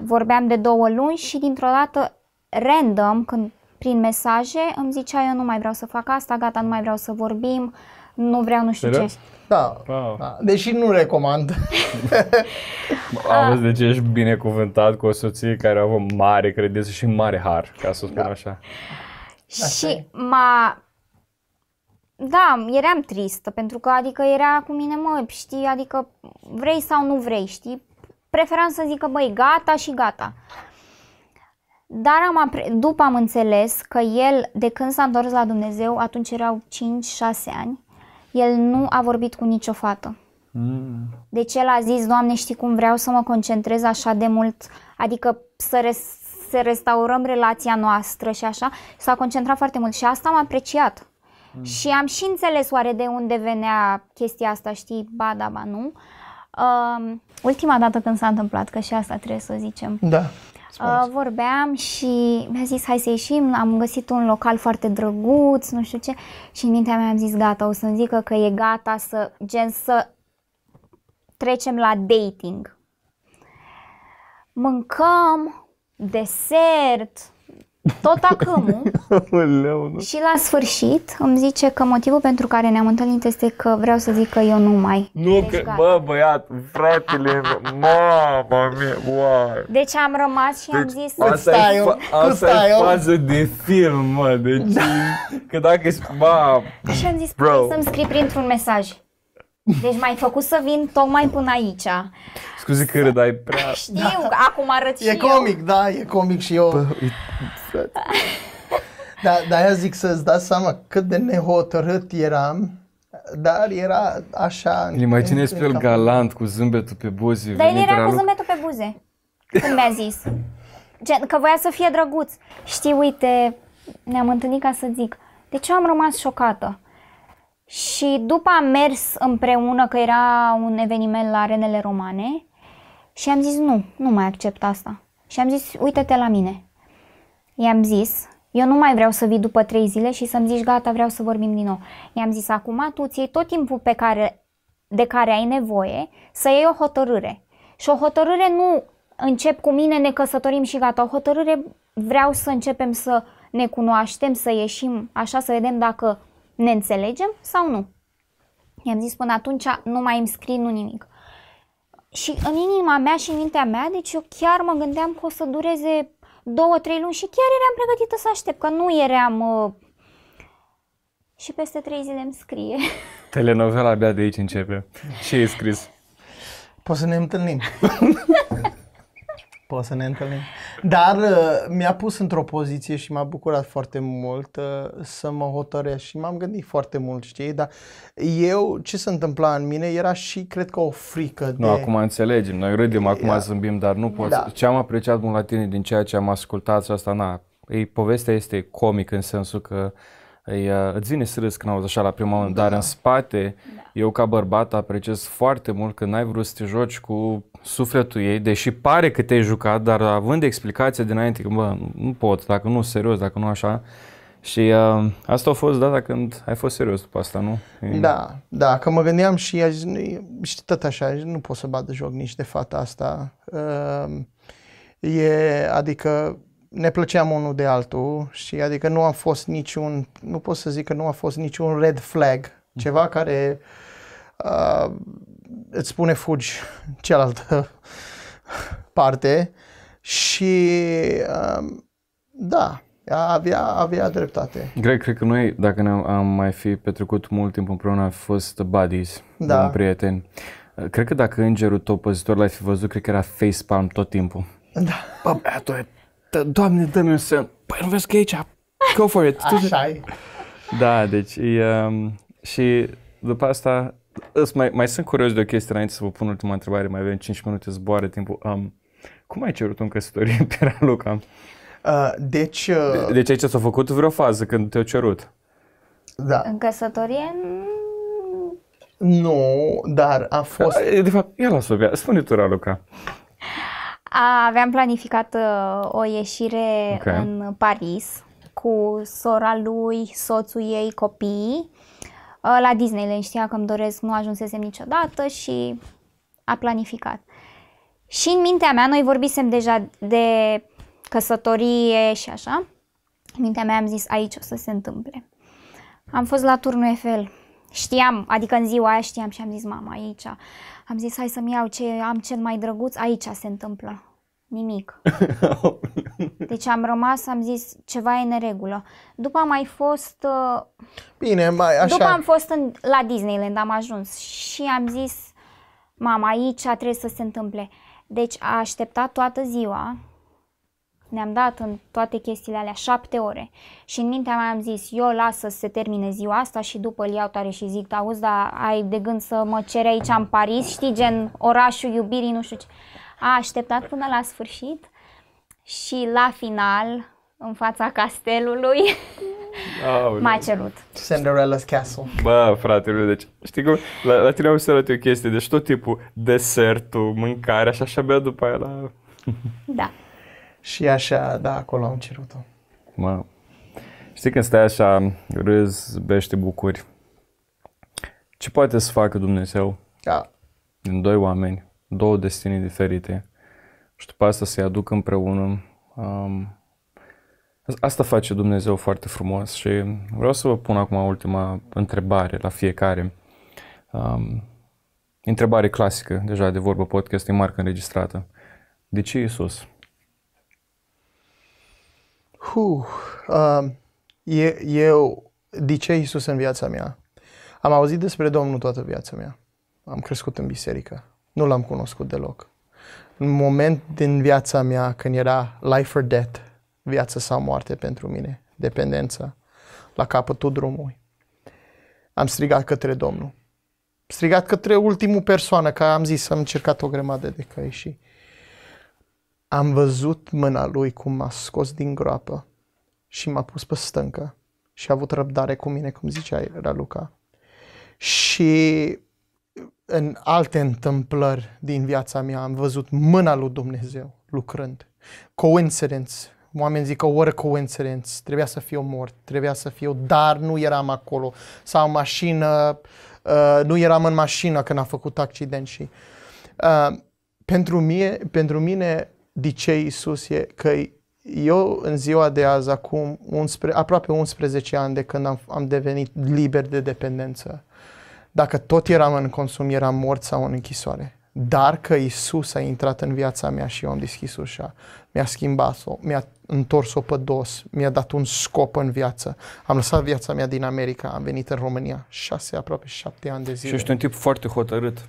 vorbeam de două luni și dintr-o dată, random, când prin mesaje, îmi zicea eu nu mai vreau să fac asta, gata, nu mai vreau să vorbim, nu vreau nu știu Serios? ce. Da, wow. da, deși nu recomand. Auzi, ce deci ești binecuvântat cu o soție care au avut mare credință și mare har, ca să spun da. așa. Asta și m-a... Da, eram tristă, pentru că adică era cu mine, mă, știi, adică vrei sau nu vrei, știi? Preferam să zică, băi, gata și gata. Dar am după am înțeles că el, de când s-a întors la Dumnezeu, atunci erau 5-6 ani, el nu a vorbit cu nicio fată. Mm. Deci el a zis, Doamne, știi cum vreau să mă concentrez așa de mult, adică să, re- să restaurăm relația noastră și așa. S-a concentrat foarte mult și asta am apreciat. Mm. Și am și înțeles oare de unde venea chestia asta, știi, ba da, ba nu. Uh, ultima dată când s-a întâmplat, că și asta trebuie să o zicem. Da. Uh, vorbeam și mi-a zis hai să ieșim, am găsit un local foarte drăguț, nu știu ce și în mintea mea am zis gata, o să-mi zică că e gata să, gen să trecem la dating. Mâncăm, desert, tot acâmul. și la sfârșit îmi zice că motivul pentru care ne-am întâlnit este că vreau să zic că eu nu mai. Nu, deci, că, bă, băiat, fratele, mama mea, uai. Deci am rămas și deci, am zis... Asta stai, e, asta e fază de film, mă, deci... Da. Că dacă... Ba, și am zis, bro. să-mi scrii printr-un mesaj. Deci m-ai făcut să vin tocmai până aici. Scuze că e prea... Știu, da. acum arăt și E comic, eu. da, e comic și eu. da, da, aia zic să-ți dați seama cât de nehotărât eram dar era așa... Îl imaginezi pe el galant, cu zâmbetul pe buze. Dar el era cu zâmbetul pe buze, când mi-a zis. Gen, că voia să fie drăguț. Știi, uite, ne-am întâlnit ca să zic. De ce am rămas șocată? Și după am mers împreună, că era un eveniment la arenele romane, și am zis nu, nu mai accept asta. Și am zis, uite-te la mine. I-am zis, eu nu mai vreau să vii după trei zile și să-mi zici, gata, vreau să vorbim din nou. I-am zis, acum tu ți tot timpul pe care, de care ai nevoie să iei o hotărâre. Și o hotărâre nu încep cu mine, ne căsătorim și gata. O hotărâre vreau să începem să ne cunoaștem, să ieșim așa, să vedem dacă ne înțelegem sau nu? I-am zis până atunci nu mai îmi scrii nu nimic. Și în inima mea și în mintea mea, deci eu chiar mă gândeam că o să dureze două, trei luni și chiar eram pregătită să aștept, că nu eram... Uh... Și peste trei zile îmi scrie. Telenovela abia de aici începe. Ce ai scris. Poți să ne întâlnim. Poți să ne întâlnim. Dar uh, mi-a pus într-o poziție și m-a bucurat foarte mult uh, să mă hotărăsc și m-am gândit foarte mult, știi, dar eu, ce se întâmpla în mine era și, cred că, o frică Nu, de... acum înțelegem, noi râdem, acum da. zâmbim, dar nu pot. Da. Ce am apreciat mult la tine din ceea ce am ascultat și asta, na, e, povestea este comică în sensul că îi, uh, îți vine să râzi când auzi așa la prima da. dar în spate, da. eu ca bărbat apreciez foarte mult că n-ai vrut să te joci cu sufletul ei, deși pare că te-ai jucat, dar având explicația dinainte că, bă, nu pot, dacă nu serios, dacă nu așa, și uh, asta a fost data când ai fost serios după asta, nu? Da, da, că mă gândeam și ea și tot așa, nu pot să bat de joc nici de fata asta. Uh, e, adică ne plăceam unul de altul și adică nu a fost niciun, nu pot să zic că nu a fost niciun red flag, ceva care uh, îți spune fugi cealaltă parte și um, da, avea, avea dreptate. Greg, cred că noi, dacă ne-am am mai fi petrecut mult timp împreună, am fost buddies, da. un prieten. Cred că dacă îngerul tău păzitor l-ai fi văzut, cred că era facepalm tot timpul. Da. Bă, băiatule, doamne, dă-mi un semn. Păi nu vezi că e aici, go for it. așa -i. Da, deci e, um, și după asta mai, mai sunt curios de o chestie înainte să vă pun ultima întrebare, mai avem 5 minute, zboare timpul. Um, cum ai cerut un căsătorie pe Raluca? Uh, deci... Uh... De, deci aici s-a făcut vreo fază când te-au cerut? Da. În căsătorie nu, dar a fost... Da, de fapt, ia la Sofia, spune tu, Raluca. A, aveam planificat uh, o ieșire okay. în Paris cu sora lui, soțul ei, copiii Uh, la Disneyland știa că îmi doresc, nu ajunsesem niciodată și a planificat. Și în mintea mea, noi vorbisem deja de căsătorie și așa, în mintea mea am zis aici o să se întâmple. Am fost la turnul Eiffel, știam, adică în ziua aia știam și am zis mama aici, am zis hai să-mi iau ce am cel mai drăguț, aici se întâmplă. Nimic. Deci am rămas, am zis, ceva e în regulă. După am mai fost... Uh, Bine, mai așa... După am fost în, la Disneyland, am ajuns și am zis, mama, aici trebuie să se întâmple. Deci a așteptat toată ziua, ne-am dat în toate chestiile alea șapte ore și în mintea mea am zis, eu las să se termine ziua asta și după îl iau tare și zic, auzi, dar ai de gând să mă cere aici în Paris, știi, gen orașul iubirii, nu știu ce a așteptat până la sfârșit și la final, în fața castelului, Aoleu. m-a cerut. Cinderella's Castle. Bă, fratele, deci știi cum, la, la tine am să o chestie, deci tot tipul, desertul, mâncarea și așa bea după aia la... Da. și așa, da, acolo am cerut-o. Mă, știi când stai așa, râzi, bește, bucuri, ce poate să facă Dumnezeu? Da. În doi oameni două destinii diferite și după asta să-i aduc împreună. Um, asta face Dumnezeu foarte frumos și vreau să vă pun acum ultima întrebare la fiecare. Um, întrebare clasică, deja de vorbă podcast, e marcă înregistrată. De ce Iisus? Huh, uh, um, eu, eu, de ce Iisus în viața mea? Am auzit despre Domnul toată viața mea. Am crescut în biserică, nu l-am cunoscut deloc. Un moment din viața mea când era life or death, viață sau moarte pentru mine, dependența, la capătul drumului, am strigat către Domnul. Strigat către ultimul persoană, că am zis, am încercat o grămadă de căi și am văzut mâna lui cum m-a scos din groapă și m-a pus pe stâncă și a avut răbdare cu mine, cum zicea Raluca. Și în alte întâmplări din viața mea am văzut mâna lui Dumnezeu lucrând. Coincidence. Oamenii zic că oră coincidence. Trebuia să fiu mort, trebuia să fiu, dar nu eram acolo. Sau mașină, uh, nu eram în mașină când a făcut accident și... Uh, pentru, mie, pentru mine, de ce Iisus e că eu în ziua de azi, acum 11, aproape 11 ani de când am, am devenit liber de dependență, uh, dacă tot eram în consum, eram mort sau în închisoare. Dar că Isus a intrat în viața mea și eu am deschis ușa, mi-a schimbat-o, mi-a întors-o pe dos, mi-a dat un scop în viață. Am lăsat viața mea din America, am venit în România, șase, aproape șapte ani de zile. Și ești un tip foarte hotărât.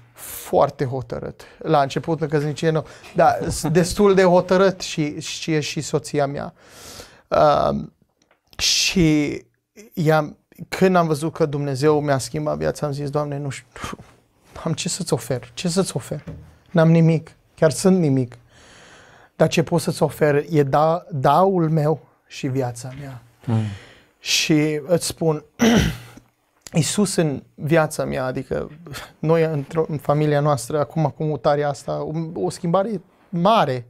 Foarte hotărât. La început încă zice, nu, dar destul de hotărât și, și e și soția mea. Uh, și i-am, când am văzut că Dumnezeu mi-a schimbat viața, am zis, Doamne, nu știu, am ce să-ți ofer, ce să-ți ofer? N-am nimic, chiar sunt nimic. Dar ce pot să-ți ofer e da, daul meu și viața mea. Mm. Și îți spun, Isus în viața mea, adică noi într-o, în familia noastră, acum cu mutarea asta, o, o schimbare mare.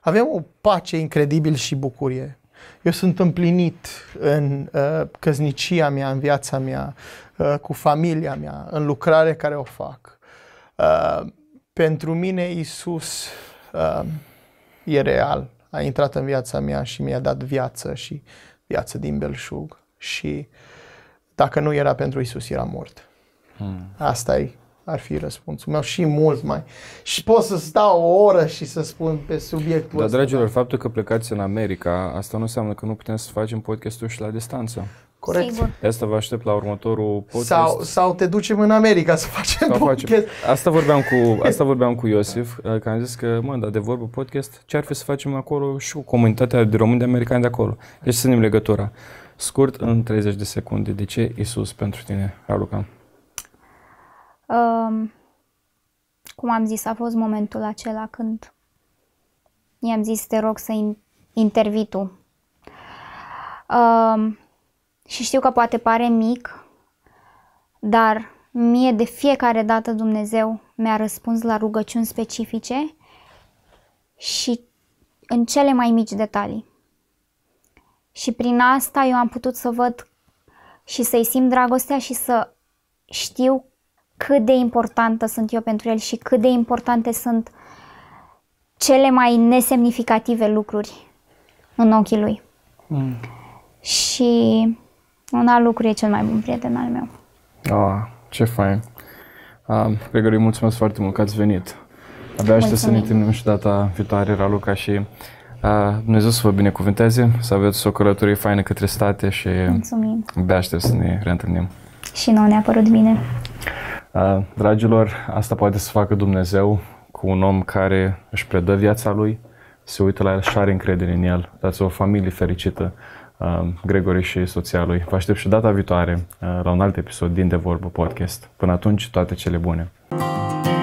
Avem o pace incredibil și bucurie. Eu sunt împlinit în uh, căznicia mea, în viața mea, uh, cu familia mea, în lucrare care o fac. Uh, pentru mine Isus uh, e real. A intrat în viața mea și mi-a dat viață și viață din belșug. Și dacă nu era pentru Isus, era mort. Hmm. Asta e ar fi răspunsul meu și mult mai. Și pot să stau o oră și să spun pe subiectul Dar, ăsta. dragilor, faptul că plecați în America, asta nu înseamnă că nu putem să facem podcastul și la distanță. Corect. Sigur. asta vă aștept la următorul podcast. Sau, sau te ducem în America să facem sau podcast. Facem. Asta, vorbeam cu, asta vorbeam cu Iosif, uh, că am zis că, mă, dar de vorbă podcast, ce ar fi să facem acolo și cu comunitatea de români de americani de acolo? Deci să ținem legătura. Scurt, în 30 de secunde, de ce Isus pentru tine, Raluca cum am zis, a fost momentul acela când i-am zis te rog să intervii tu. Um, și știu că poate pare mic, dar mie de fiecare dată Dumnezeu mi-a răspuns la rugăciuni specifice și în cele mai mici detalii. Și prin asta eu am putut să văd și să-i simt dragostea și să știu cât de importantă sunt eu pentru el și cât de importante sunt cele mai nesemnificative lucruri în ochii lui. Mm. Și un alt lucru e cel mai bun prieten al meu. Ah, ce fain! Um, ah, Gregory, mulțumesc foarte mult că ați venit. Abia aștept să ne întâlnim și data viitoare, Raluca, și uh, Dumnezeu să vă binecuvânteze, să aveți o călătorie faină către state și Mulțumim. abia aștept să ne reîntâlnim. Și nouă ne-a părut bine. Dragilor, asta poate să facă Dumnezeu cu un om care își predă viața lui, se uită la el și are încredere în el. Dați o familie fericită, Gregory și soția lui. Vă aștept și data viitoare la un alt episod din De Vorbă Podcast. Până atunci, toate cele bune! you